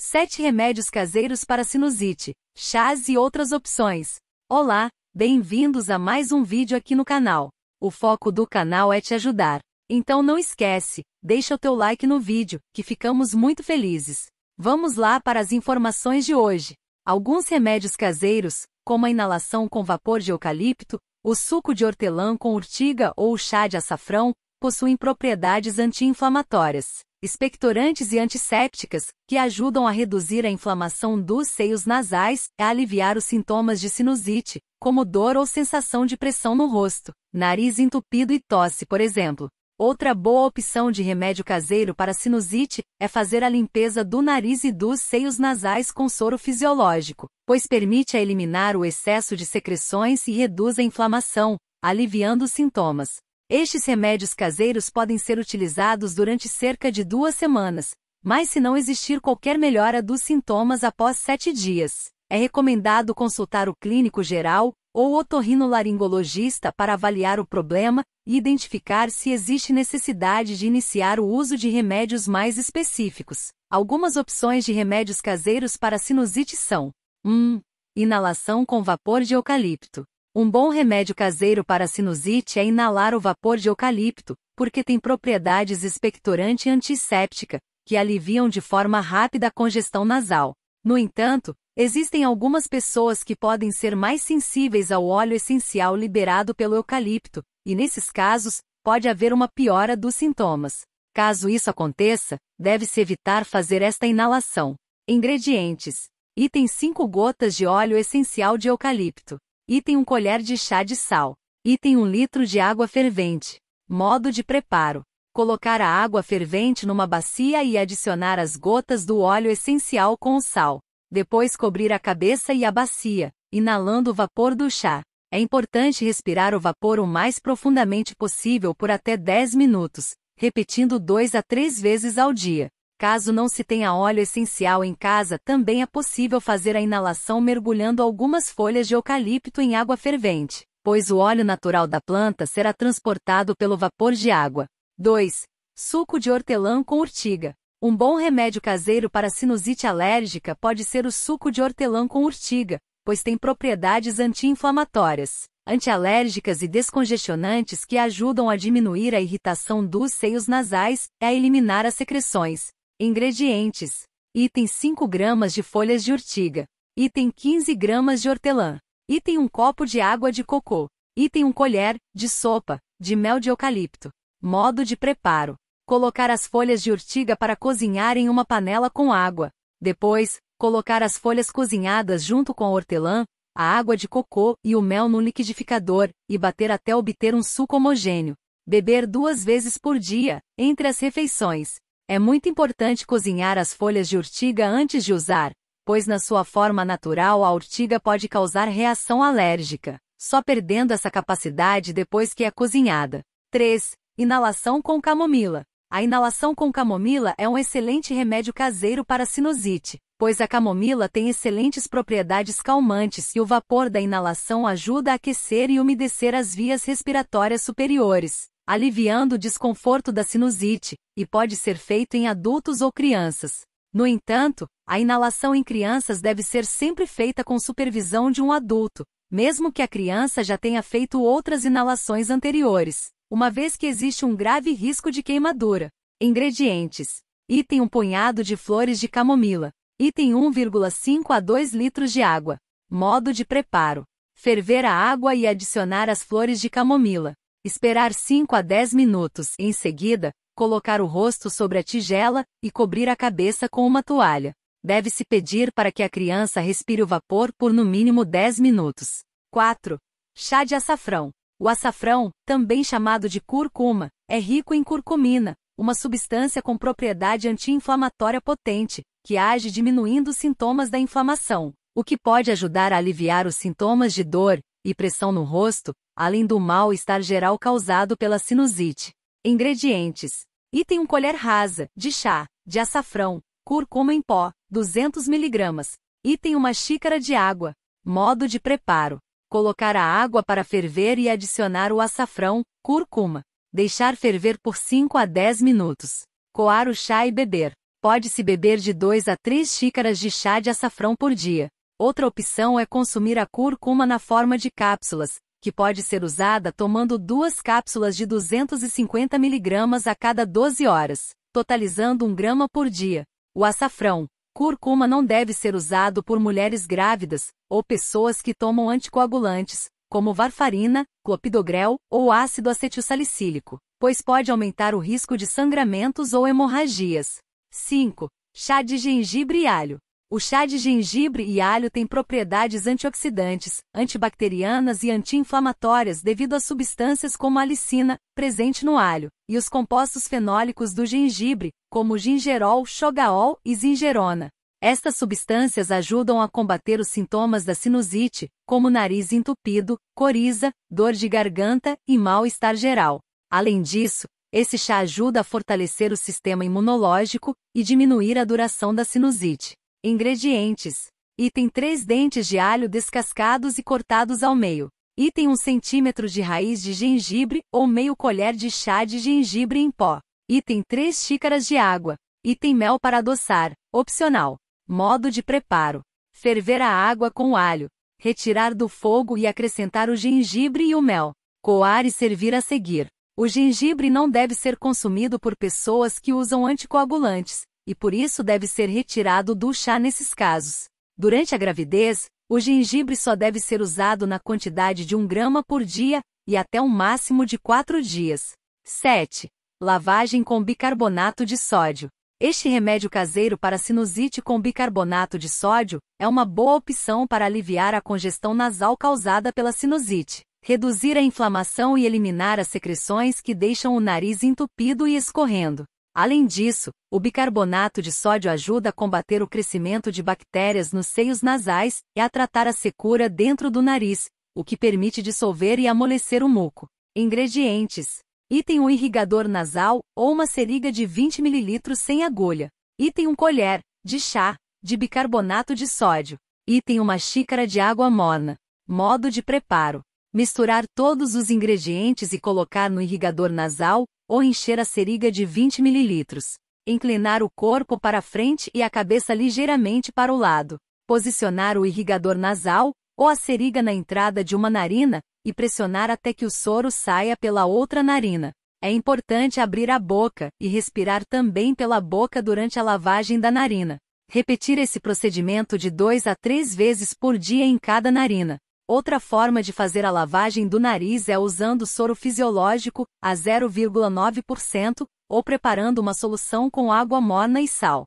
Sete remédios caseiros para sinusite, chás e outras opções. Olá, bem-vindos a mais um vídeo aqui no canal. O foco do canal é te ajudar. Então não esquece, deixa o teu like no vídeo, que ficamos muito felizes. Vamos lá para as informações de hoje. Alguns remédios caseiros, como a inalação com vapor de eucalipto, o suco de hortelã com urtiga ou o chá de açafrão, possuem propriedades anti-inflamatórias expectorantes e antissépticas, que ajudam a reduzir a inflamação dos seios nasais e a aliviar os sintomas de sinusite, como dor ou sensação de pressão no rosto, nariz entupido e tosse, por exemplo. Outra boa opção de remédio caseiro para sinusite é fazer a limpeza do nariz e dos seios nasais com soro fisiológico, pois permite a eliminar o excesso de secreções e reduz a inflamação, aliviando os sintomas. Estes remédios caseiros podem ser utilizados durante cerca de duas semanas, mas se não existir qualquer melhora dos sintomas após sete dias, é recomendado consultar o clínico geral ou otorrinolaringologista para avaliar o problema e identificar se existe necessidade de iniciar o uso de remédios mais específicos. Algumas opções de remédios caseiros para sinusite são: 1. Inalação com vapor de eucalipto. Um bom remédio caseiro para sinusite é inalar o vapor de eucalipto, porque tem propriedades expectorante e antisséptica, que aliviam de forma rápida a congestão nasal. No entanto, existem algumas pessoas que podem ser mais sensíveis ao óleo essencial liberado pelo eucalipto, e nesses casos, pode haver uma piora dos sintomas. Caso isso aconteça, deve-se evitar fazer esta inalação. Ingredientes: Item 5 gotas de óleo essencial de eucalipto. Item 1 colher de chá de sal. Item 1 litro de água fervente. Modo de preparo. Colocar a água fervente numa bacia e adicionar as gotas do óleo essencial com o sal. Depois cobrir a cabeça e a bacia, inalando o vapor do chá. É importante respirar o vapor o mais profundamente possível por até 10 minutos, repetindo 2 a 3 vezes ao dia. Caso não se tenha óleo essencial em casa, também é possível fazer a inalação mergulhando algumas folhas de eucalipto em água fervente, pois o óleo natural da planta será transportado pelo vapor de água. 2. Suco de hortelã com urtiga. Um bom remédio caseiro para sinusite alérgica pode ser o suco de hortelã com urtiga, pois tem propriedades anti-inflamatórias, antialérgicas e descongestionantes que ajudam a diminuir a irritação dos seios nasais e a eliminar as secreções, Ingredientes: item 5 gramas de folhas de urtiga, item 15 gramas de hortelã, item 1 copo de água de cocô, item 1 colher de sopa de mel de eucalipto. Modo de preparo: colocar as folhas de urtiga para cozinhar em uma panela com água. Depois, colocar as folhas cozinhadas junto com a hortelã, a água de cocô e o mel no liquidificador e bater até obter um suco homogêneo. Beber duas vezes por dia, entre as refeições. É muito importante cozinhar as folhas de urtiga antes de usar, pois na sua forma natural a urtiga pode causar reação alérgica, só perdendo essa capacidade depois que é cozinhada. 3. Inalação com camomila. A inalação com camomila é um excelente remédio caseiro para sinusite, pois a camomila tem excelentes propriedades calmantes e o vapor da inalação ajuda a aquecer e umedecer as vias respiratórias superiores aliviando o desconforto da sinusite, e pode ser feito em adultos ou crianças. No entanto, a inalação em crianças deve ser sempre feita com supervisão de um adulto, mesmo que a criança já tenha feito outras inalações anteriores, uma vez que existe um grave risco de queimadura. Ingredientes: item um punhado de flores de camomila, item 1,5 a 2 litros de água. Modo de preparo: ferver a água e adicionar as flores de camomila. Esperar 5 a 10 minutos, em seguida, colocar o rosto sobre a tigela e cobrir a cabeça com uma toalha. Deve-se pedir para que a criança respire o vapor por no mínimo 10 minutos. 4. Chá de açafrão. O açafrão, também chamado de curcuma, é rico em curcumina, uma substância com propriedade anti-inflamatória potente, que age diminuindo os sintomas da inflamação, o que pode ajudar a aliviar os sintomas de dor e pressão no rosto, além do mal-estar geral causado pela sinusite. Ingredientes: Item 1 colher rasa, de chá, de açafrão, curcuma em pó, 200 mg. Item 1 xícara de água. Modo de preparo: Colocar a água para ferver e adicionar o açafrão, curcuma. Deixar ferver por 5 a 10 minutos. Coar o chá e beber. Pode-se beber de 2 a 3 xícaras de chá de açafrão por dia. Outra opção é consumir a curcuma na forma de cápsulas, que pode ser usada tomando duas cápsulas de 250 mg a cada 12 horas, totalizando 1 grama por dia. O açafrão, cúrcuma não deve ser usado por mulheres grávidas ou pessoas que tomam anticoagulantes, como varfarina, clopidogrel ou ácido acetilsalicílico, pois pode aumentar o risco de sangramentos ou hemorragias. 5. Chá de gengibre e alho. O chá de gengibre e alho tem propriedades antioxidantes, antibacterianas e anti-inflamatórias devido a substâncias como a alicina, presente no alho, e os compostos fenólicos do gengibre, como gingerol, xogaol e zingerona. Estas substâncias ajudam a combater os sintomas da sinusite, como nariz entupido, coriza, dor de garganta e mal-estar geral. Além disso, esse chá ajuda a fortalecer o sistema imunológico e diminuir a duração da sinusite. Ingredientes: Item 3 dentes de alho descascados e cortados ao meio. Item 1 cm de raiz de gengibre ou meio colher de chá de gengibre em pó. Item 3 xícaras de água. Item mel para adoçar, opcional. Modo de preparo: ferver a água com o alho, retirar do fogo e acrescentar o gengibre e o mel. Coar e servir a seguir. O gengibre não deve ser consumido por pessoas que usam anticoagulantes, e por isso deve ser retirado do chá nesses casos. Durante a gravidez, o gengibre só deve ser usado na quantidade de 1 grama por dia e até um máximo de 4 dias. 7. Lavagem com bicarbonato de sódio. Este remédio caseiro para sinusite com bicarbonato de sódio é uma boa opção para aliviar a congestão nasal causada pela sinusite, reduzir a inflamação e eliminar as secreções que deixam o nariz entupido e escorrendo. Além disso, o bicarbonato de sódio ajuda a combater o crescimento de bactérias nos seios nasais e a tratar a secura dentro do nariz, o que permite dissolver e amolecer o muco. Ingredientes: Item um irrigador nasal ou uma seringa de 20 ml sem agulha. Item um colher de chá de bicarbonato de sódio. Item uma xícara de água morna. Modo de preparo: Misturar todos os ingredientes e colocar no irrigador nasal, ou encher a seriga de 20 ml. Inclinar o corpo para frente e a cabeça ligeiramente para o lado. Posicionar o irrigador nasal, ou a seriga na entrada de uma narina, e pressionar até que o soro saia pela outra narina. É importante abrir a boca e respirar também pela boca durante a lavagem da narina. Repetir esse procedimento de 2 a 3 vezes por dia em cada narina. Outra forma de fazer a lavagem do nariz é usando soro fisiológico, a 0,9%, ou preparando uma solução com água morna e sal.